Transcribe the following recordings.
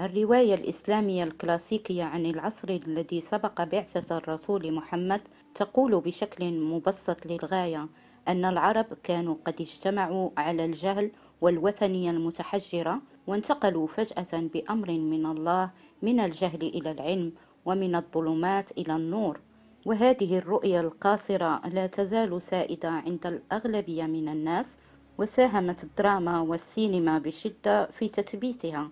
الرواية الإسلامية الكلاسيكية عن العصر الذي سبق بعثة الرسول محمد تقول بشكل مبسط للغاية أن العرب كانوا قد اجتمعوا على الجهل والوثنية المتحجرة وانتقلوا فجأة بأمر من الله من الجهل إلى العلم ومن الظلمات إلى النور وهذه الرؤية القاصرة لا تزال سائدة عند الأغلبية من الناس وساهمت الدراما والسينما بشدة في تثبيتها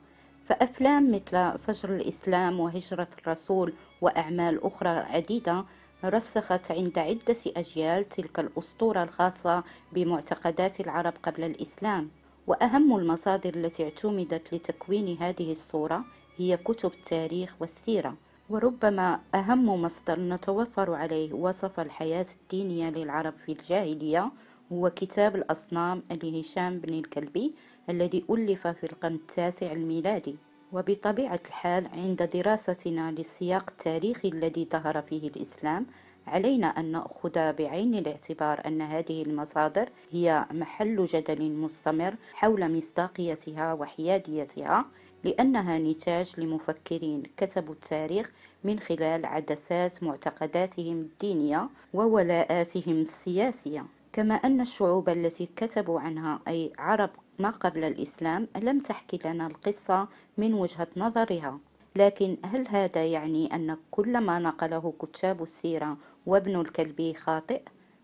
فأفلام مثل فجر الإسلام وهجرة الرسول وأعمال أخرى عديدة رسخت عند عدة أجيال تلك الأسطورة الخاصة بمعتقدات العرب قبل الإسلام وأهم المصادر التي اعتمدت لتكوين هذه الصورة هي كتب التاريخ والسيرة وربما أهم مصدر نتوفر عليه وصف الحياة الدينية للعرب في الجاهلية هو كتاب الأصنام لهشام بن الكلبي الذي ألف في القرن التاسع الميلادي وبطبيعة الحال عند دراستنا للسياق التاريخي الذي ظهر فيه الإسلام علينا أن نأخذ بعين الاعتبار أن هذه المصادر هي محل جدل مستمر حول مصداقيتها وحياديتها لأنها نتاج لمفكرين كتبوا التاريخ من خلال عدسات معتقداتهم الدينية وولاءاتهم السياسية كما أن الشعوب التي كتبوا عنها أي عرب ما قبل الإسلام لم تحكي لنا القصة من وجهة نظرها لكن هل هذا يعني أن كل ما نقله كتاب السيرة وابن الكلبي خاطئ؟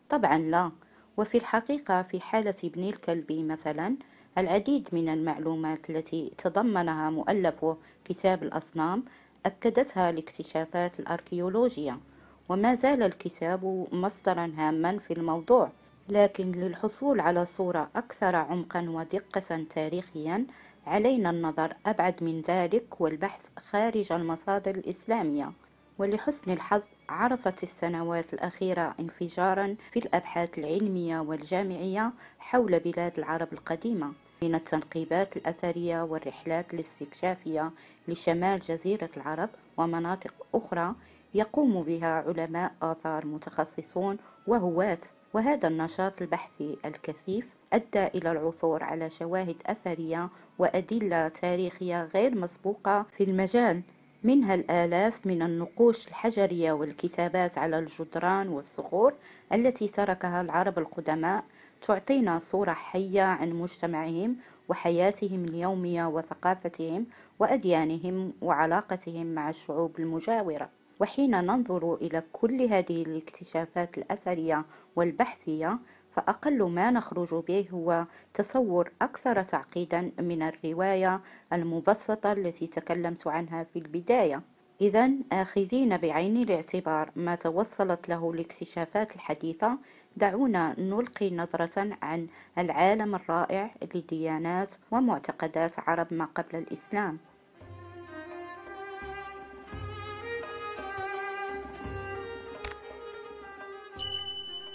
طبعا لا وفي الحقيقة في حالة ابن الكلبي مثلا العديد من المعلومات التي تضمنها مؤلف كتاب الأصنام أكدتها الاكتشافات الأركيولوجية وما زال الكتاب مصدرا هاما في الموضوع لكن للحصول على صورة أكثر عمقا ودقة تاريخيا علينا النظر أبعد من ذلك والبحث خارج المصادر الإسلامية ولحسن الحظ عرفت السنوات الأخيرة انفجارا في الأبحاث العلمية والجامعية حول بلاد العرب القديمة من التنقيبات الأثرية والرحلات الاستكشافية لشمال جزيرة العرب ومناطق أخرى يقوم بها علماء آثار متخصصون وهواة وهذا النشاط البحثي الكثيف أدى إلى العثور على شواهد أثرية وأدلة تاريخية غير مسبوقة في المجال منها الآلاف من النقوش الحجرية والكتابات على الجدران والصخور التي تركها العرب القدماء تعطينا صورة حية عن مجتمعهم وحياتهم اليومية وثقافتهم وأديانهم وعلاقتهم مع الشعوب المجاورة وحين ننظر إلى كل هذه الاكتشافات الأثرية والبحثية فأقل ما نخرج به هو تصور أكثر تعقيدا من الرواية المبسطة التي تكلمت عنها في البداية إذا آخذين بعين الاعتبار ما توصلت له الاكتشافات الحديثة دعونا نلقي نظرة عن العالم الرائع لديانات ومعتقدات عرب ما قبل الإسلام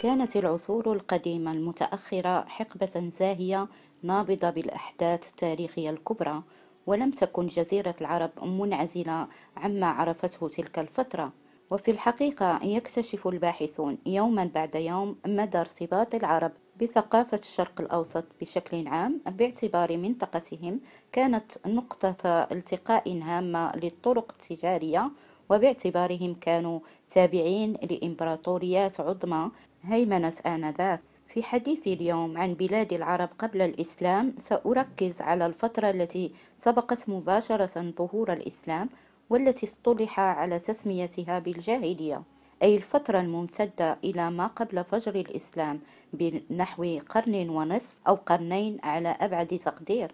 كانت العصور القديمة المتأخرة حقبة زاهية نابضة بالأحداث التاريخية الكبرى ولم تكن جزيرة العرب منعزلة عما عرفته تلك الفترة وفي الحقيقة يكتشف الباحثون يوما بعد يوم مدى ارتباط العرب بثقافة الشرق الأوسط بشكل عام باعتبار منطقتهم كانت نقطة التقاء هامة للطرق التجارية وباعتبارهم كانوا تابعين لإمبراطوريات عظمى هيمنت آنذاك في حديثي اليوم عن بلاد العرب قبل الإسلام سأركز على الفترة التي سبقت مباشرة ظهور الإسلام والتي اصطلح على تسميتها بالجاهلية أي الفترة الممتدة إلى ما قبل فجر الإسلام بنحو قرن ونصف أو قرنين على أبعد تقدير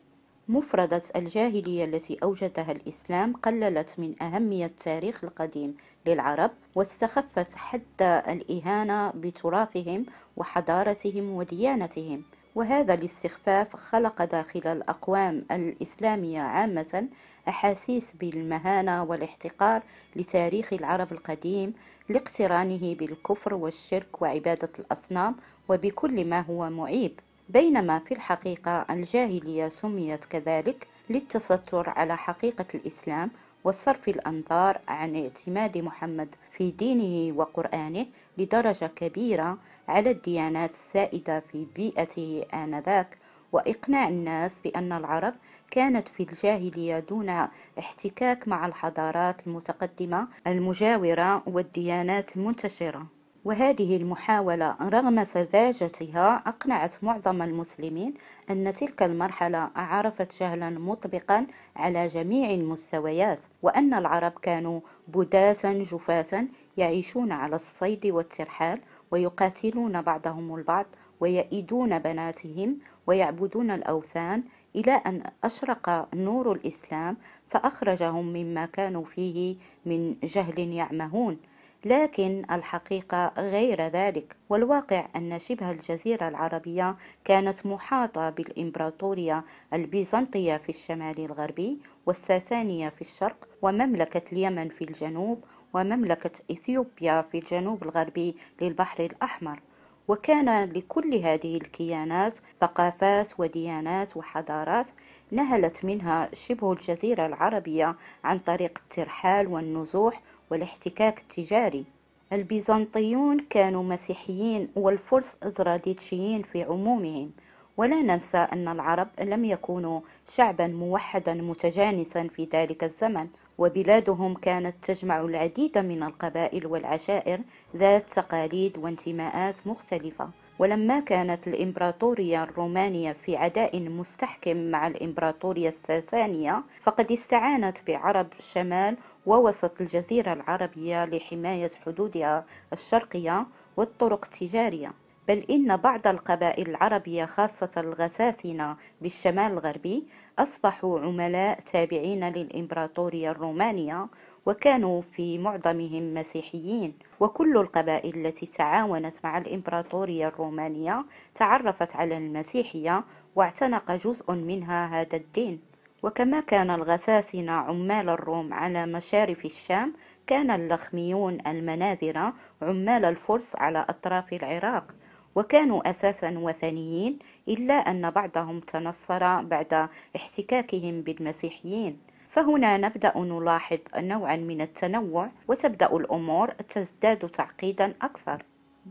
مفردة الجاهلية التي أوجدها الإسلام قللت من أهمية التاريخ القديم للعرب واستخفت حد الإهانة بتراثهم وحضارتهم وديانتهم وهذا الاستخفاف خلق داخل الأقوام الإسلامية عامة أحاسيس بالمهانة والاحتقار لتاريخ العرب القديم لاقترانه بالكفر والشرك وعبادة الأصنام وبكل ما هو معيب بينما في الحقيقة الجاهلية سميت كذلك للتستر على حقيقة الإسلام وصرف الأنظار عن اعتماد محمد في دينه وقرآنه لدرجة كبيرة على الديانات السائدة في بيئته آنذاك وإقناع الناس بأن العرب كانت في الجاهلية دون احتكاك مع الحضارات المتقدمة المجاورة والديانات المنتشرة وهذه المحاولة رغم سذاجتها أقنعت معظم المسلمين أن تلك المرحلة عرفت جهلا مطبقا على جميع المستويات وأن العرب كانوا بداسا جفاسا يعيشون على الصيد والترحال ويقاتلون بعضهم البعض ويئدون بناتهم ويعبدون الأوثان إلى أن أشرق نور الإسلام فأخرجهم مما كانوا فيه من جهل يعمهون لكن الحقيقة غير ذلك والواقع أن شبه الجزيرة العربية كانت محاطة بالإمبراطورية البيزنطية في الشمال الغربي والساسانية في الشرق ومملكة اليمن في الجنوب ومملكة إثيوبيا في الجنوب الغربي للبحر الأحمر وكان لكل هذه الكيانات ثقافات وديانات وحضارات نهلت منها شبه الجزيرة العربية عن طريق الترحال والنزوح والاحتكاك التجاري البيزنطيون كانوا مسيحيين والفرس ازراديتشيين في عمومهم ولا ننسى أن العرب لم يكونوا شعبا موحدا متجانسا في ذلك الزمن وبلادهم كانت تجمع العديد من القبائل والعشائر ذات تقاليد وانتماءات مختلفه ولما كانت الإمبراطورية الرومانية في عداء مستحكم مع الإمبراطورية الساسانية فقد استعانت بعرب شمال ووسط الجزيرة العربية لحماية حدودها الشرقية والطرق التجارية بل إن بعض القبائل العربية خاصة الغساسنة بالشمال الغربي أصبحوا عملاء تابعين للإمبراطورية الرومانية وكانوا في معظمهم مسيحيين وكل القبائل التي تعاونت مع الإمبراطورية الرومانية تعرفت على المسيحية واعتنق جزء منها هذا الدين وكما كان الغساسنة عمال الروم على مشارف الشام كان اللخميون المناذرة عمال الفرس على أطراف العراق وكانوا أساسا وثنيين إلا أن بعضهم تنصر بعد احتكاكهم بالمسيحيين فهنا نبدأ نلاحظ نوعا من التنوع وتبدأ الأمور تزداد تعقيدا أكثر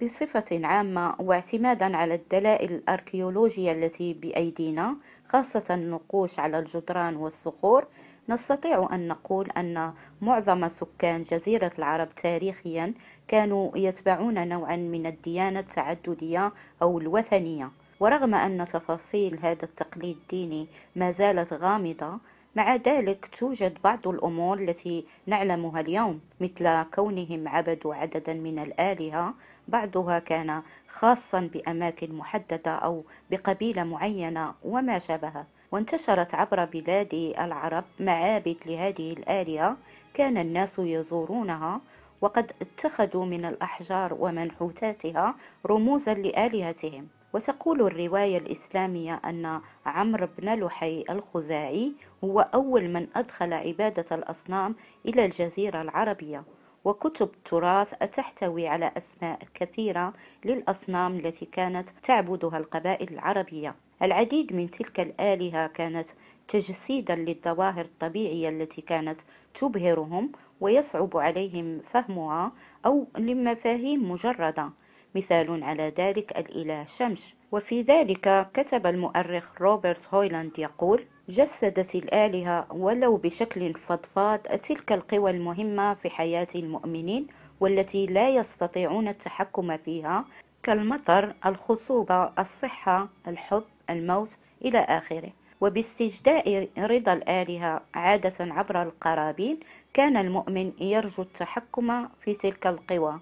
بصفة عامة واعتمادا على الدلائل الأركيولوجية التي بأيدينا خاصة النقوش على الجدران والصخور نستطيع أن نقول أن معظم سكان جزيرة العرب تاريخيا كانوا يتبعون نوعا من الديانة التعددية أو الوثنية ورغم أن تفاصيل هذا التقليد الديني ما زالت غامضة مع ذلك توجد بعض الأمور التي نعلمها اليوم مثل كونهم عبدوا عددا من الآلهة بعضها كان خاصا بأماكن محددة أو بقبيلة معينة وما شابهه وانتشرت عبر بلاد العرب معابد لهذه الآلهة كان الناس يزورونها وقد اتخذوا من الأحجار ومنحوتاتها رموزا لآلهتهم وتقول الرواية الإسلامية أن عمرو بن لحي الخزاعي هو أول من أدخل عبادة الأصنام إلى الجزيرة العربية وكتب التراث تحتوي على أسماء كثيرة للأصنام التي كانت تعبدها القبائل العربية العديد من تلك الآلهة كانت تجسيدا للظواهر الطبيعية التي كانت تبهرهم ويصعب عليهم فهمها أو لمفاهيم مجردة مثال على ذلك الإله شمش وفي ذلك كتب المؤرخ روبرت هويلاند يقول جسدت الآلهة ولو بشكل فضفاض تلك القوى المهمة في حياة المؤمنين والتي لا يستطيعون التحكم فيها كالمطر الخصوبة الصحة الحب الموت إلى آخره وباستجداء رضا الآلهة عادة عبر القرابين كان المؤمن يرجو التحكم في تلك القوى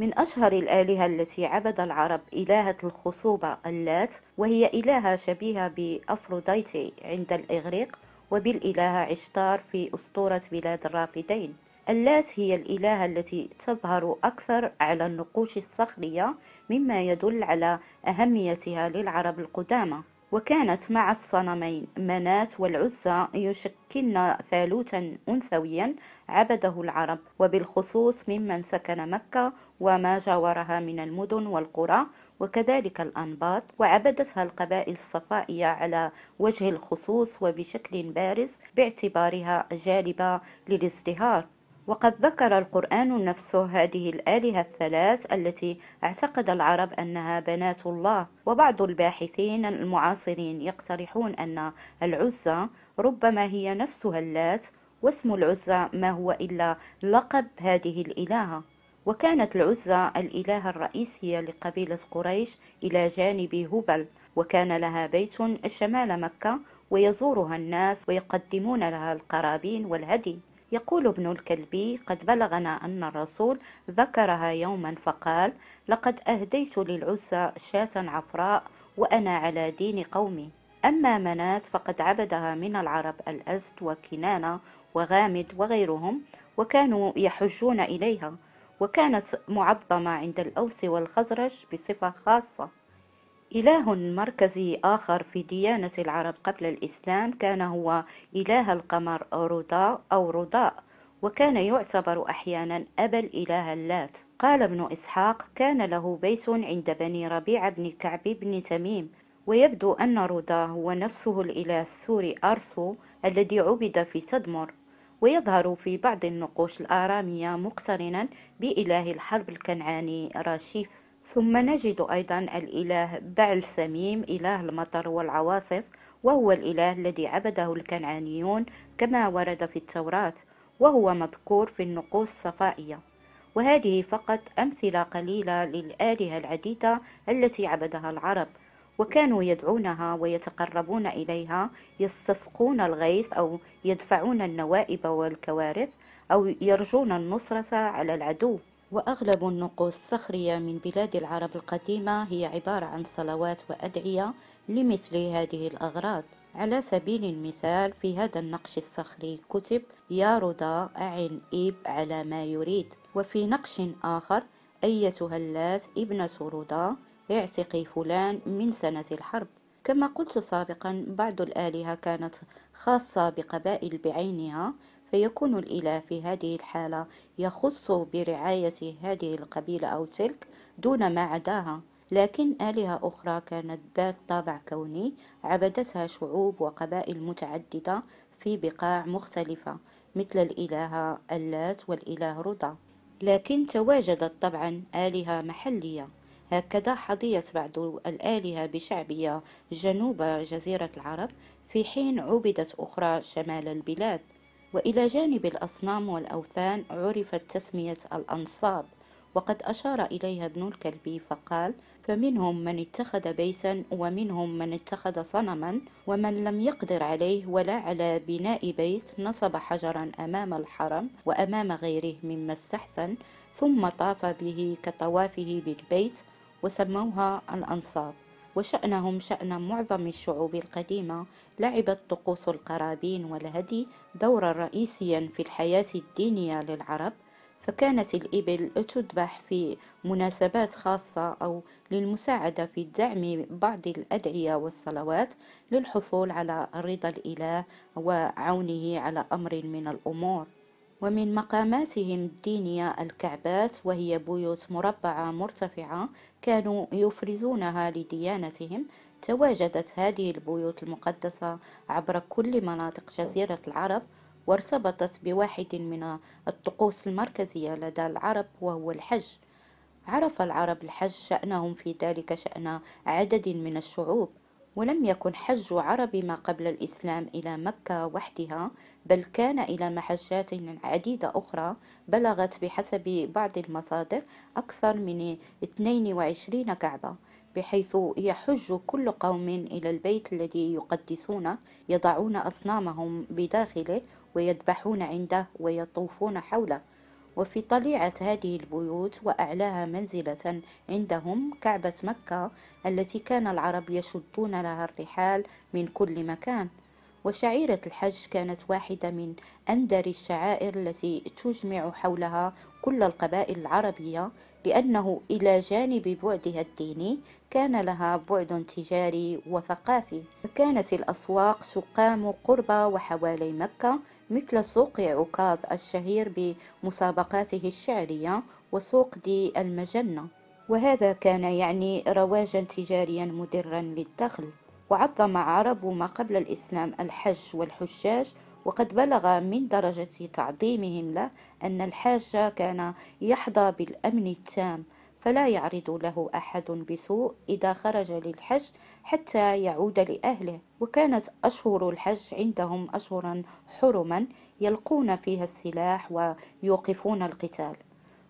من أشهر الآلهة التي عبد العرب إلهة الخصوبة اللات وهي إلهة شبيهة بأفروديتي عند الإغريق وبالإلهة عشتار في أسطورة بلاد الرافدين اللات هي الإلهة التي تظهر أكثر على النقوش الصخرية مما يدل على أهميتها للعرب القدامى وكانت مع الصنمين منات والعزى يشكلن فالوتا أنثويا عبده العرب وبالخصوص ممن سكن مكة وما جاورها من المدن والقرى وكذلك الأنباط وعبدتها القبائل الصفائية على وجه الخصوص وبشكل بارز باعتبارها جالبة للازدهار وقد ذكر القرآن نفسه هذه الآلهة الثلاث التي اعتقد العرب أنها بنات الله وبعض الباحثين المعاصرين يقترحون أن العزة ربما هي نفسها اللات واسم العزة ما هو إلا لقب هذه الإلهة وكانت العزة الإلهة الرئيسية لقبيلة قريش إلى جانب هبل وكان لها بيت شمال مكة ويزورها الناس ويقدمون لها القرابين والهدي يقول ابن الكلبي قد بلغنا أن الرسول ذكرها يوما فقال لقد أهديت للعزة شاة عفراء وأنا على دين قومي أما منات فقد عبدها من العرب الأزد وكنانة وغامد وغيرهم وكانوا يحجون إليها وكانت معظمة عند الأوس والخزرج بصفة خاصة إله مركزي آخر في ديانة العرب قبل الإسلام كان هو إله القمر رضاء أو رضاء وكان يعتبر أحيانا أبا الإله اللات قال ابن إسحاق كان له بيت عند بني ربيع بن كعب بن تميم ويبدو أن رضا هو نفسه الإله السوري أرسو الذي عبد في تدمر ويظهر في بعض النقوش الآرامية مقترنا بإله الحرب الكنعاني راشيف ثم نجد أيضا الإله بعل سميم إله المطر والعواصف وهو الإله الذي عبده الكنعانيون كما ورد في التوراة وهو مذكور في النقوش الصفائية وهذه فقط أمثلة قليلة للآلهة العديدة التي عبدها العرب وكانوا يدعونها ويتقربون إليها يستسقون الغيث أو يدفعون النوائب والكوارث أو يرجون النصرة على العدو وأغلب النقوش الصخرية من بلاد العرب القديمة هي عبارة عن صلوات وأدعية لمثل هذه الأغراض على سبيل المثال في هذا النقش الصخري كتب يا رضا أعن إب على ما يريد وفي نقش آخر أيتها اللات ابنة رضا اعتقي فلان من سنة الحرب كما قلت سابقا بعض الآلهة كانت خاصة بقبائل بعينها فيكون الإله في هذه الحالة يخص برعاية هذه القبيلة أو تلك دون ما عداها لكن آلهة أخرى كانت ذات طابع كوني عبدتها شعوب وقبائل متعددة في بقاع مختلفة مثل الإلهة اللات والإله رضا لكن تواجدت طبعا آلهة محلية هكذا حظيت بعض الآلهة بشعبية جنوب جزيرة العرب في حين عبدت أخرى شمال البلاد وإلى جانب الأصنام والأوثان عرفت تسمية الأنصاب وقد أشار إليها ابن الكلبي فقال فمنهم من اتخذ بيتا ومنهم من اتخذ صنما ومن لم يقدر عليه ولا على بناء بيت نصب حجرا أمام الحرم وأمام غيره مما استحسن ثم طاف به كطوافه بالبيت وسموها الأنصاب وشأنهم شأن معظم الشعوب القديمة لعبت طقوس القرابين والهدي دورا رئيسيا في الحياة الدينية للعرب فكانت الإبل تذبح في مناسبات خاصة أو للمساعدة في دعم بعض الأدعية والصلوات للحصول على رضا الإله وعونه على أمر من الأمور ومن مقاماتهم الدينية الكعبات وهي بيوت مربعة مرتفعة كانوا يفرزونها لديانتهم تواجدت هذه البيوت المقدسة عبر كل مناطق جزيرة العرب وارتبطت بواحد من الطقوس المركزية لدى العرب وهو الحج عرف العرب الحج شأنهم في ذلك شأن عدد من الشعوب ولم يكن حج عرب ما قبل الإسلام إلى مكة وحدها بل كان إلى محجات عديدة أخرى بلغت بحسب بعض المصادر أكثر من 22 كعبة بحيث يحج كل قوم إلى البيت الذي يقدسونه يضعون أصنامهم بداخله ويذبحون عنده ويطوفون حوله وفي طليعة هذه البيوت وأعلاها منزلة عندهم كعبة مكة التي كان العرب يشدون لها الرحال من كل مكان وشعيرة الحج كانت واحدة من أندر الشعائر التي تجمع حولها كل القبائل العربية لأنه إلى جانب بعدها الديني كان لها بعد تجاري وثقافي كانت الأسواق تقام قرب وحوالي مكة مثل سوق عكاظ الشهير بمسابقاته الشعرية وسوق دي المجنة وهذا كان يعني رواجا تجاريا مدرا للدخل وعظم عرب ما قبل الإسلام الحج والحجاج وقد بلغ من درجة تعظيمهم له أن الحاج كان يحظى بالأمن التام فلا يعرض له أحد بسوء إذا خرج للحج حتى يعود لأهله وكانت أشهر الحج عندهم أشهرا حرما يلقون فيها السلاح ويوقفون القتال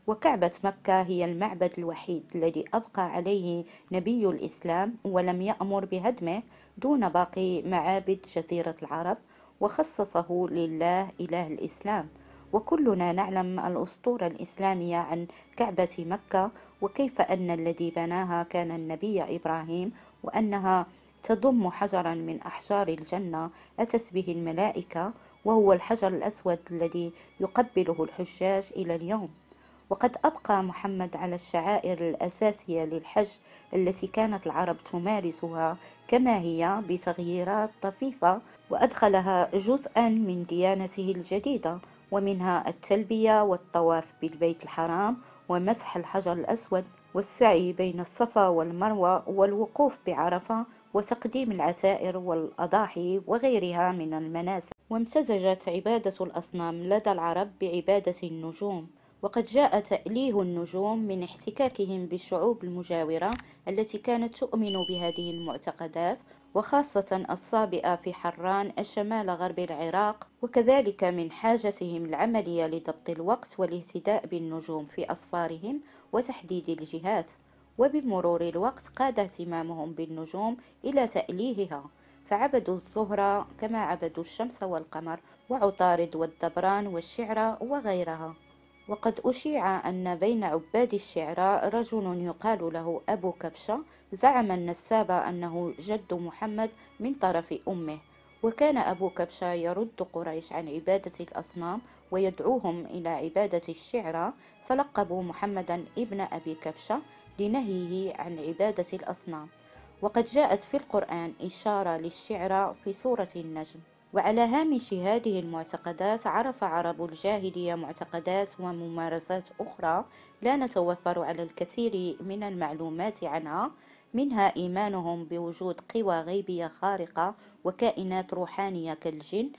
وكعبة مكة هي المعبد الوحيد الذي أبقى عليه نبي الإسلام ولم يأمر بهدمه دون باقي معابد جزيرة العرب وخصصه لله إله الإسلام وكلنا نعلم الأسطورة الإسلامية عن كعبة مكة وكيف أن الذي بناها كان النبي إبراهيم وأنها تضم حجرا من أحجار الجنة أتت به الملائكة وهو الحجر الأسود الذي يقبله الحجاج إلى اليوم وقد أبقى محمد على الشعائر الأساسية للحج التي كانت العرب تمارسها كما هي بتغييرات طفيفة وأدخلها جزءا من ديانته الجديدة ومنها التلبية والطواف بالبيت الحرام ومسح الحجر الأسود والسعي بين الصفا والمروة والوقوف بعرفة وتقديم العسائر والأضاحي وغيرها من المناسك وامتزجت عبادة الأصنام لدى العرب بعبادة النجوم وقد جاء تأليه النجوم من احتكاكهم بالشعوب المجاورة التي كانت تؤمن بهذه المعتقدات وخاصة الصابئة في حران الشمال غرب العراق وكذلك من حاجتهم العملية لضبط الوقت والاهتداء بالنجوم في أصفارهم وتحديد الجهات وبمرور الوقت قاد اهتمامهم بالنجوم إلى تأليهها فعبدوا الزهرة كما عبدوا الشمس والقمر وعطارد والدبران والشعرة وغيرها وقد أشيع أن بين عباد الشعراء رجل يقال له أبو كبشة زعم النساب أنه جد محمد من طرف أمه وكان أبو كبشة يرد قريش عن عبادة الأصنام ويدعوهم إلى عبادة الشعرى فلقبوا محمدا ابن أبي كبشة لنهيه عن عبادة الأصنام وقد جاءت في القرآن إشارة للشعرى في سورة النجم وعلى هامش هذه المعتقدات عرف عرب الجاهلية معتقدات وممارسات أخرى لا نتوفر على الكثير من المعلومات عنها منها إيمانهم بوجود قوى غيبية خارقة وكائنات روحانية كالجن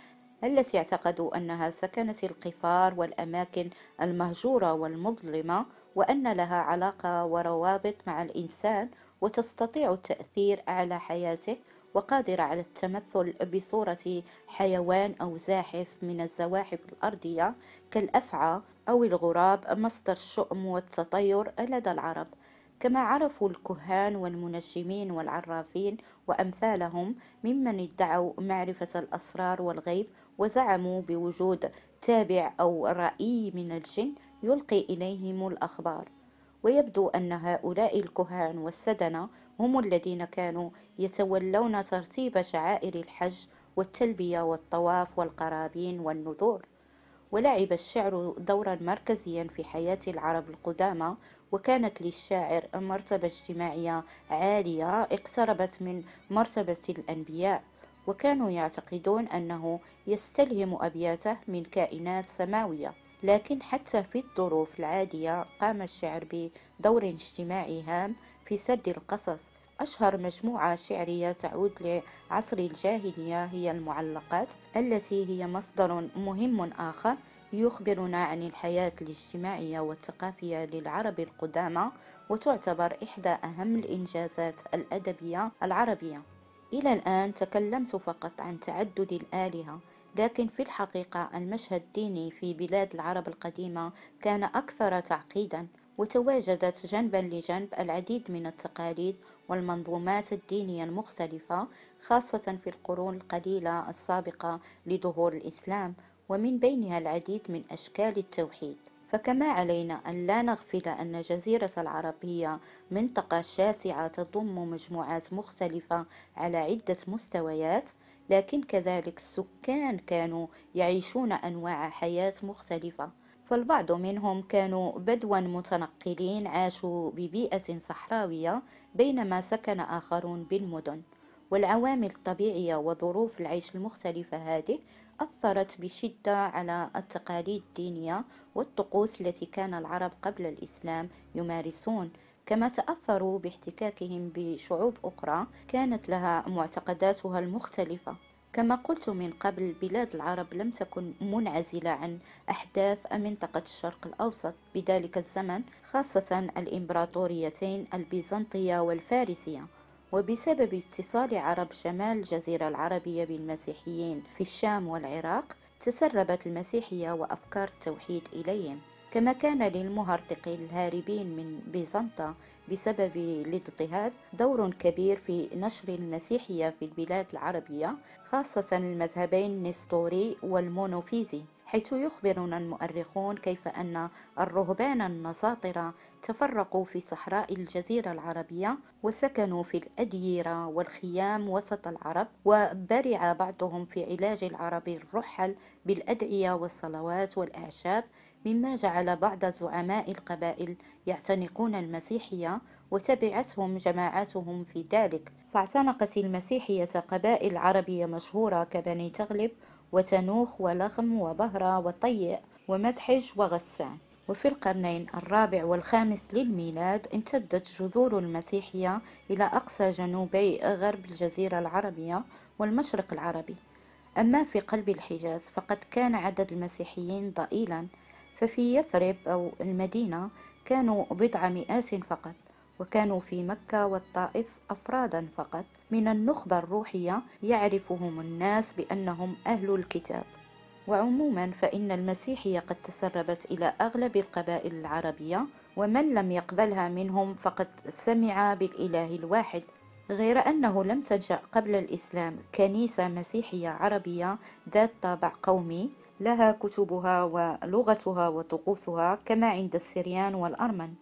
التي اعتقدوا أنها سكنت القفار والأماكن المهجورة والمظلمة وأن لها علاقة وروابط مع الإنسان وتستطيع التأثير على حياته وقادرة على التمثل بصورة حيوان أو زاحف من الزواحف الأرضية كالأفعى أو الغراب مصدر الشؤم والتطير لدى العرب كما عرفوا الكهان والمنجمين والعرافين وأمثالهم ممن ادعوا معرفة الأسرار والغيب وزعموا بوجود تابع أو رأي من الجن يلقي إليهم الأخبار ويبدو أن هؤلاء الكهان والسدنة هم الذين كانوا يتولون ترتيب شعائر الحج والتلبية والطواف والقرابين والنذور ولعب الشعر دورا مركزيا في حياة العرب القدامى وكانت للشاعر مرتبة اجتماعية عالية اقتربت من مرتبة الأنبياء وكانوا يعتقدون أنه يستلهم أبياته من كائنات سماوية لكن حتى في الظروف العادية قام الشعر بدور اجتماعي هام في سرد القصص أشهر مجموعة شعرية تعود لعصر الجاهلية هي المعلقات التي هي مصدر مهم آخر يخبرنا عن الحياة الاجتماعية والثقافية للعرب القدامى وتعتبر إحدى أهم الإنجازات الأدبية العربية إلى الآن تكلمت فقط عن تعدد الآلهة لكن في الحقيقة المشهد الديني في بلاد العرب القديمة كان أكثر تعقيدا وتواجدت جنبا لجنب العديد من التقاليد والمنظومات الدينية المختلفة خاصة في القرون القليلة السابقة لظهور الإسلام ومن بينها العديد من أشكال التوحيد فكما علينا أن لا نغفل أن جزيرة العربية منطقة شاسعة تضم مجموعات مختلفة على عدة مستويات لكن كذلك السكان كانوا يعيشون أنواع حياة مختلفة فالبعض منهم كانوا بدوا متنقلين عاشوا ببيئة صحراوية بينما سكن آخرون بالمدن والعوامل الطبيعية وظروف العيش المختلفة هذه أثرت بشدة على التقاليد الدينية والطقوس التي كان العرب قبل الإسلام يمارسون كما تأثروا باحتكاكهم بشعوب أخرى كانت لها معتقداتها المختلفة كما قلت من قبل بلاد العرب لم تكن منعزلة عن أحداث منطقة الشرق الأوسط بذلك الزمن خاصة الإمبراطوريتين البيزنطية والفارسية وبسبب اتصال عرب شمال الجزيرة العربية بالمسيحيين في الشام والعراق تسربت المسيحية وأفكار التوحيد إليهم كما كان للمهرطق الهاربين من بيزنطة بسبب الاضطهاد دور كبير في نشر المسيحية في البلاد العربية خاصة المذهبين النسطوري والمونوفيزي حيث يخبرنا المؤرخون كيف أن الرهبان النساطرة تفرقوا في صحراء الجزيرة العربية وسكنوا في الأديرة والخيام وسط العرب وبرع بعضهم في علاج العرب الرحل بالأدعية والصلوات والأعشاب مما جعل بعض زعماء القبائل يعتنقون المسيحية وتبعتهم جماعاتهم في ذلك فاعتنقت المسيحية قبائل عربية مشهورة كبني تغلب وتنوخ ولخم وبهرة وطيء ومدحج وغسان وفي القرنين الرابع والخامس للميلاد امتدت جذور المسيحية إلى أقصى جنوبي غرب الجزيرة العربية والمشرق العربي أما في قلب الحجاز فقد كان عدد المسيحيين ضئيلا ففي يثرب أو المدينة كانوا بضع مئات فقط وكانوا في مكة والطائف أفرادا فقط من النخبة الروحية يعرفهم الناس بأنهم أهل الكتاب وعموما فإن المسيحية قد تسربت إلى أغلب القبائل العربية ومن لم يقبلها منهم فقد سمع بالإله الواحد غير أنه لم تنشأ قبل الإسلام كنيسة مسيحية عربية ذات طابع قومي لها كتبها ولغتها وطقوسها كما عند السريان والأرمن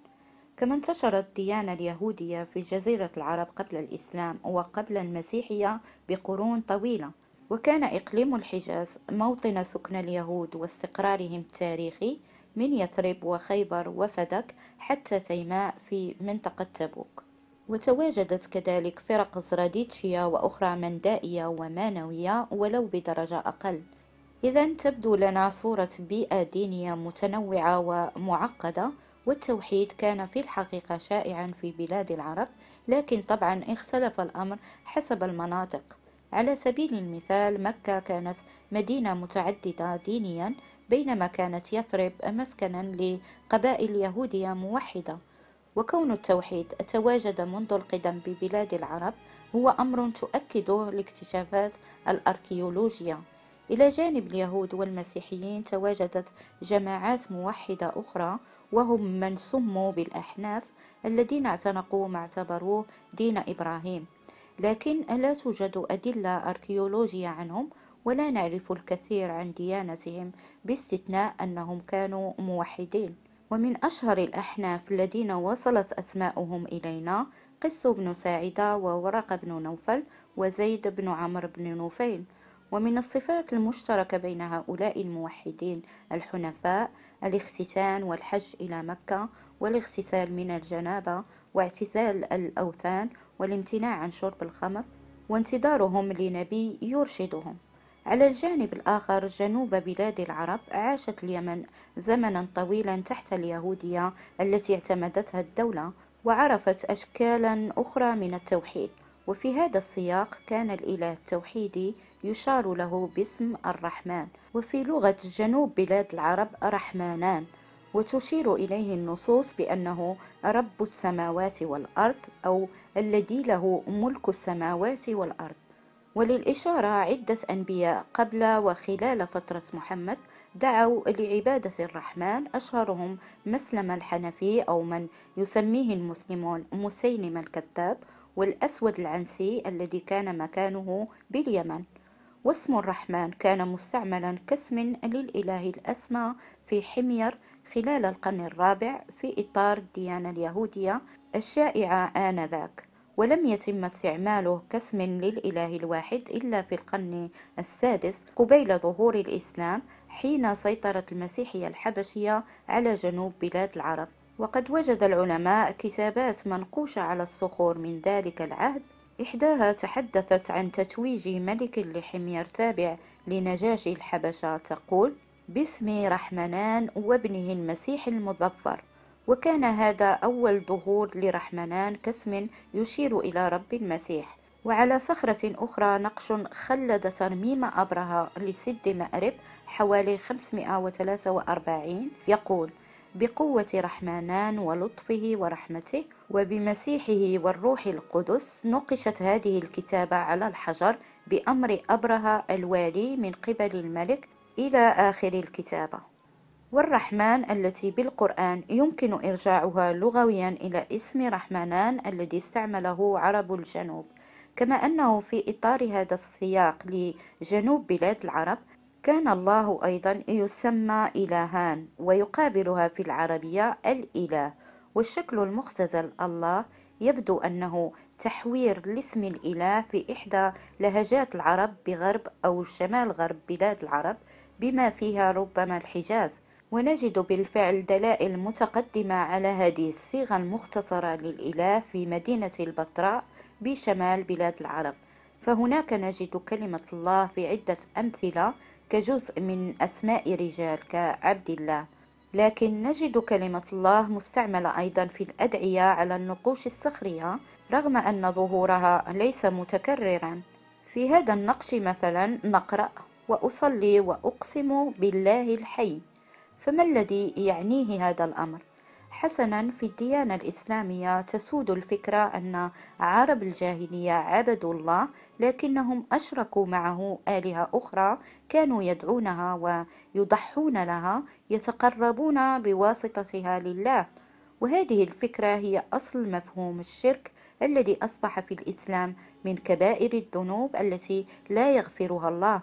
كما انتشرت الديانة اليهودية في جزيرة العرب قبل الإسلام وقبل المسيحية بقرون طويلة وكان إقليم الحجاز موطن سكن اليهود واستقرارهم التاريخي من يثرب وخيبر وفدك حتى تيماء في منطقة تبوك وتواجدت كذلك فرق زراديتشية وأخرى مندائية ومانوية ولو بدرجة أقل إذا تبدو لنا صورة بيئة دينية متنوعة ومعقدة والتوحيد كان في الحقيقة شائعا في بلاد العرب لكن طبعا اختلف الأمر حسب المناطق على سبيل المثال مكة كانت مدينة متعددة دينيا بينما كانت يثرب مسكنا لقبائل يهودية موحدة وكون التوحيد تواجد منذ القدم ببلاد العرب هو أمر تؤكده الاكتشافات الأركيولوجية إلى جانب اليهود والمسيحيين تواجدت جماعات موحدة أخرى وهم من سموا بالأحناف الذين اعتنقوا ما اعتبروه دين إبراهيم لكن لا توجد أدلة أركيولوجية عنهم ولا نعرف الكثير عن ديانتهم باستثناء أنهم كانوا موحدين ومن أشهر الأحناف الذين وصلت أسماؤهم إلينا قس بن ساعدة وورق بن نوفل وزيد بن عمرو بن نوفيل ومن الصفات المشتركة بين هؤلاء الموحدين الحنفاء الاختتان والحج إلى مكة والاغتسال من الجنابة واعتزال الأوثان والامتناع عن شرب الخمر وانتظارهم لنبي يرشدهم على الجانب الآخر جنوب بلاد العرب عاشت اليمن زمنا طويلا تحت اليهودية التي اعتمدتها الدولة وعرفت أشكالا أخرى من التوحيد وفي هذا السياق كان الإله التوحيدي يشار له باسم الرحمن وفي لغة جنوب بلاد العرب رحمانان وتشير إليه النصوص بأنه رب السماوات والأرض أو الذي له ملك السماوات والأرض وللإشارة عدة أنبياء قبل وخلال فترة محمد دعوا لعبادة الرحمن أشهرهم مسلم الحنفي أو من يسميه المسلمون مسيلم الكذاب والأسود العنسي الذي كان مكانه باليمن واسم الرحمن كان مستعملا كاسم للإله الأسمى في حمير خلال القرن الرابع في إطار الديانة اليهودية الشائعة آنذاك ولم يتم استعماله كاسم للإله الواحد إلا في القرن السادس قبيل ظهور الإسلام حين سيطرت المسيحية الحبشية على جنوب بلاد العرب وقد وجد العلماء كتابات منقوشة على الصخور من ذلك العهد إحداها تحدثت عن تتويج ملك لحمير تابع لنجاشي الحبشة تقول باسم رحمنان وابنه المسيح المظفر وكان هذا أول ظهور لرحمنان كاسم يشير إلى رب المسيح وعلى صخرة أخرى نقش خلد ترميم أبرهة لسد مأرب حوالي 543 يقول بقوة رحمنان ولطفه ورحمته وبمسيحه والروح القدس نقشت هذه الكتابة على الحجر بأمر أبرهة الوالي من قبل الملك إلى آخر الكتابة والرحمن التي بالقرآن يمكن إرجاعها لغويا إلى اسم رحمنان الذي استعمله عرب الجنوب كما أنه في إطار هذا السياق لجنوب بلاد العرب وكان الله أيضا يسمى إلهان ويقابلها في العربية الإله والشكل المختزل الله يبدو أنه تحوير لاسم الإله في إحدى لهجات العرب بغرب أو شمال غرب بلاد العرب بما فيها ربما الحجاز ونجد بالفعل دلائل متقدمة على هذه الصيغة المختصرة للإله في مدينة البتراء بشمال بلاد العرب فهناك نجد كلمة الله في عدة أمثلة كجزء من أسماء رجال كعبد الله لكن نجد كلمة الله مستعملة أيضا في الأدعية على النقوش الصخرية رغم أن ظهورها ليس متكررا في هذا النقش مثلا نقرأ وأصلي وأقسم بالله الحي فما الذي يعنيه هذا الأمر؟ حسنا في الديانة الإسلامية تسود الفكرة أن عرب الجاهلية عبدوا الله لكنهم أشركوا معه آلهة أخرى كانوا يدعونها ويضحون لها يتقربون بواسطتها لله وهذه الفكرة هي أصل مفهوم الشرك الذي أصبح في الإسلام من كبائر الذنوب التي لا يغفرها الله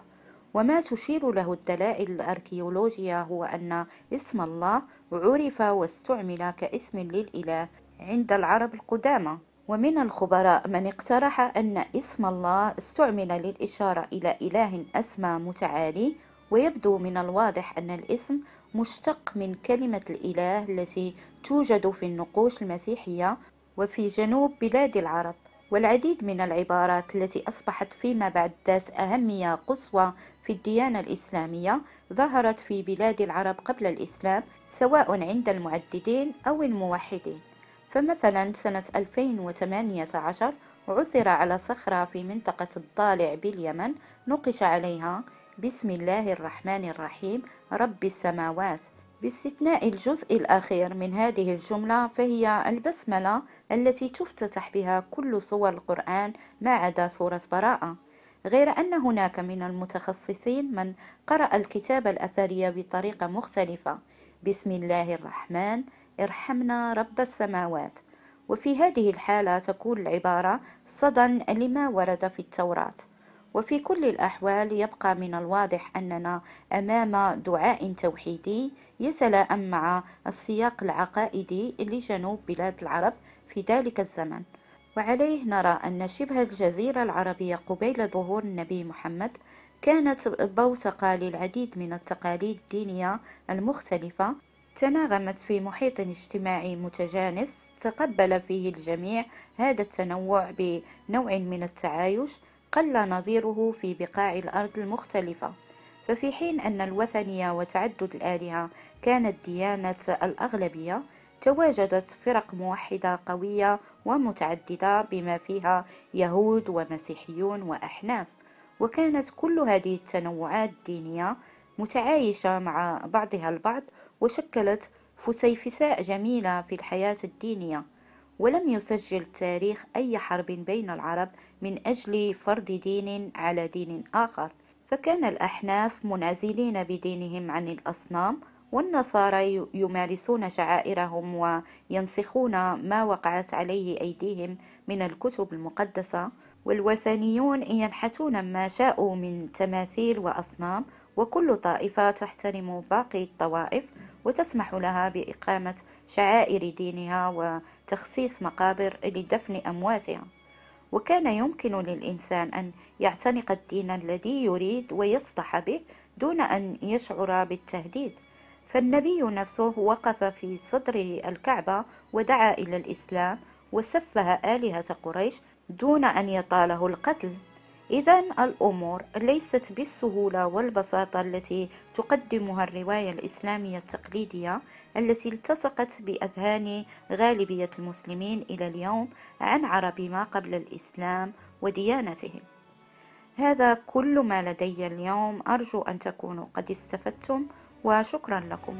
وما تشير له الدلائل الأركيولوجية هو أن اسم الله عرف واستعمل كاسم للإله عند العرب القدامى ومن الخبراء من اقترح أن اسم الله استعمل للإشارة إلى إله أسمى متعالي ويبدو من الواضح أن الاسم مشتق من كلمة الإله التي توجد في النقوش المسيحية وفي جنوب بلاد العرب والعديد من العبارات التي أصبحت فيما بعد ذات أهمية قصوى في الديانة الإسلامية ظهرت في بلاد العرب قبل الإسلام سواء عند المعددين أو الموحدين فمثلا سنة 2018 عثر على صخرة في منطقة الضالع باليمن نقش عليها بسم الله الرحمن الرحيم رب السماوات باستثناء الجزء الأخير من هذه الجملة فهي البسملة التي تفتتح بها كل سور القرآن ما عدا سورة براءة غير أن هناك من المتخصصين من قرأ الكتاب الأثري بطريقة مختلفة بسم الله الرحمن ارحمنا رب السماوات وفي هذه الحالة تكون العبارة صدى لما ورد في التوراة وفي كل الأحوال يبقى من الواضح أننا أمام دعاء توحيدي يتلائم مع السياق العقائدي لجنوب بلاد العرب في ذلك الزمن وعليه نرى أن شبه الجزيرة العربية قبيل ظهور النبي محمد كانت بوتقة للعديد من التقاليد الدينية المختلفة تناغمت في محيط اجتماعي متجانس تقبل فيه الجميع هذا التنوع بنوع من التعايش قل نظيره في بقاع الأرض المختلفة ففي حين أن الوثنية وتعدد الآلهة كانت ديانة الأغلبية تواجدت فرق موحدة قوية ومتعددة بما فيها يهود ومسيحيون وأحناف وكانت كل هذه التنوعات الدينية متعايشة مع بعضها البعض وشكلت فسيفساء جميلة في الحياة الدينية ولم يسجل التاريخ أي حرب بين العرب من أجل فرض دين على دين آخر فكان الأحناف منعزلين بدينهم عن الأصنام والنصارى يمارسون شعائرهم وينسخون ما وقعت عليه أيديهم من الكتب المقدسة والوثنيون ينحتون ما شاءوا من تماثيل وأصنام وكل طائفة تحترم باقي الطوائف وتسمح لها بإقامة شعائر دينها وتخصيص مقابر لدفن أمواتها وكان يمكن للإنسان أن يعتنق الدين الذي يريد ويصطح به دون أن يشعر بالتهديد فالنبي نفسه وقف في صدر الكعبة ودعا إلى الإسلام وسفه آلهة قريش دون أن يطاله القتل إذا الأمور ليست بالسهولة والبساطة التي تقدمها الرواية الإسلامية التقليدية التي التصقت بأذهان غالبية المسلمين إلى اليوم عن عرب ما قبل الإسلام وديانتهم هذا كل ما لدي اليوم أرجو أن تكونوا قد استفدتم وشكرا لكم